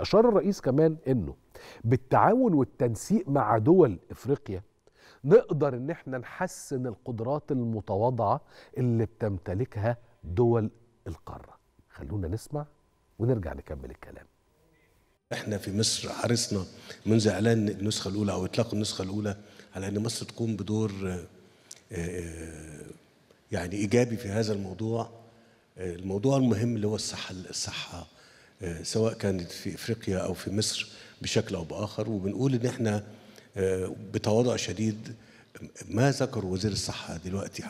أشار الرئيس كمان أنه بالتعاون والتنسيق مع دول إفريقيا نقدر ان احنا نحسن القدرات المتواضعه اللي بتمتلكها دول القاره خلونا نسمع ونرجع نكمل الكلام احنا في مصر حرصنا منذ اعلان النسخه الاولى او اطلاق النسخه الاولى على ان مصر تقوم بدور آه، آه، يعني ايجابي في هذا الموضوع آه، الموضوع المهم اللي هو الصحه الصحه آه، سواء كانت في افريقيا او في مصر بشكل او باخر وبنقول ان احنا آه، بتواضع شديد ما ذكر وزير الصحه دلوقتي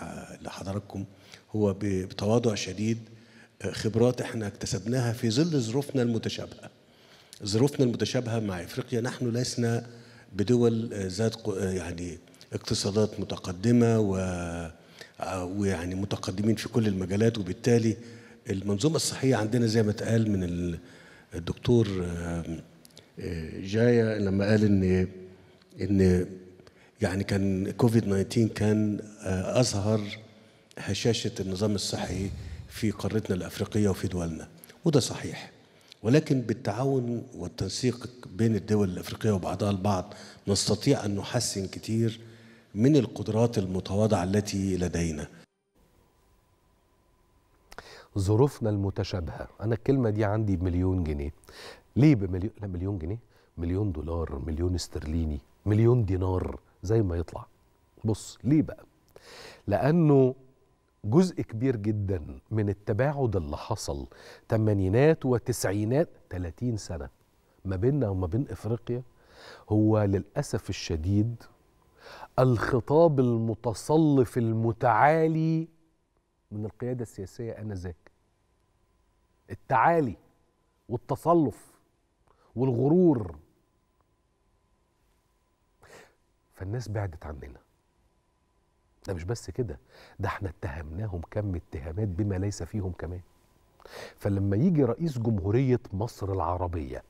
لحضراتكم هو بتواضع شديد آه، خبرات احنا اكتسبناها في ظل ظروفنا المتشابهه ظروفنا المتشابهه مع افريقيا نحن لسنا بدول ذات يعني اقتصادات متقدمه و ويعني متقدمين في كل المجالات وبالتالي المنظومه الصحيه عندنا زي ما اتقال من الدكتور آه، آه، جايه لما قال ان ان يعني كان كوفيد 19 كان آه، اظهر هشاشه النظام الصحي في قارتنا الافريقيه وفي دولنا وده صحيح ولكن بالتعاون والتنسيق بين الدول الافريقيه وبعضها البعض نستطيع ان نحسن كثير من القدرات المتواضعه التي لدينا ظروفنا المتشابهه انا الكلمه دي عندي بمليون جنيه ليه بمليون لا مليون جنيه مليون دولار مليون استرليني مليون دينار زي ما يطلع بص ليه بقى لانه جزء كبير جدا من التباعد اللي حصل تمانينات وتسعينات 30 سنه ما بيننا وما بين افريقيا هو للاسف الشديد الخطاب المتصلف المتعالي من القياده السياسيه انذاك التعالي والتصلف والغرور فالناس بعدت عننا ده مش بس كده ده احنا اتهمناهم كم اتهامات بما ليس فيهم كمان فلما يجي رئيس جمهورية مصر العربية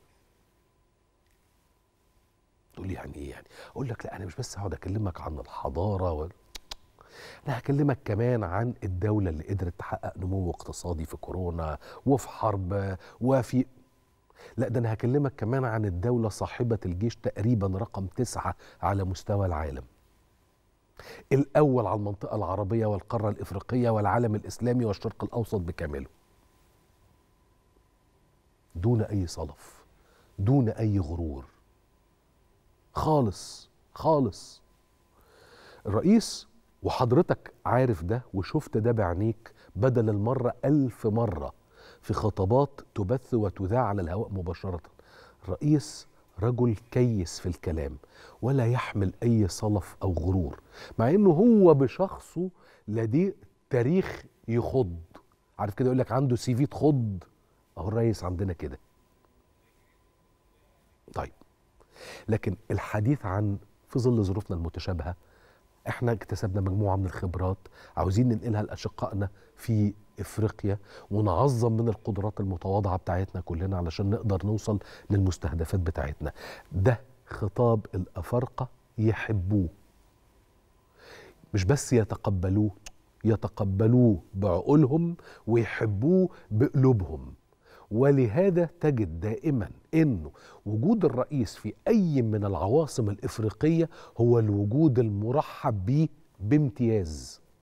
تقول لي يعني ايه يعني اقول لك لا انا مش بس هقعد اكلمك عن الحضاره وال... انا هكلمك كمان عن الدوله اللي قدرت تحقق نمو اقتصادي في كورونا وفي حرب وفي لا ده انا هكلمك كمان عن الدوله صاحبه الجيش تقريبا رقم تسعه على مستوى العالم الاول على المنطقه العربيه والقاره الافريقيه والعالم الاسلامي والشرق الاوسط بكامله دون اي صلف دون اي غرور خالص خالص الرئيس وحضرتك عارف ده وشفت ده بعينيك بدل المرة ألف مرة في خطابات تبث وتذاع على الهواء مباشرة الرئيس رجل كيس في الكلام ولا يحمل أي صلف أو غرور مع أنه هو بشخصه لديه تاريخ يخض عارف كده يقول لك عنده سي في تخض أهو الرئيس عندنا كده طيب لكن الحديث عن في ظل ظروفنا المتشابهه احنا اكتسبنا مجموعه من الخبرات عاوزين ننقلها لاشقائنا في افريقيا ونعظم من القدرات المتواضعه بتاعتنا كلنا علشان نقدر نوصل للمستهدفات بتاعتنا ده خطاب الافارقه يحبوه مش بس يتقبلوه يتقبلوه بعقولهم ويحبوه بقلوبهم ولهذا تجد دائما انه وجود الرئيس في اي من العواصم الافريقيه هو الوجود المرحب به بامتياز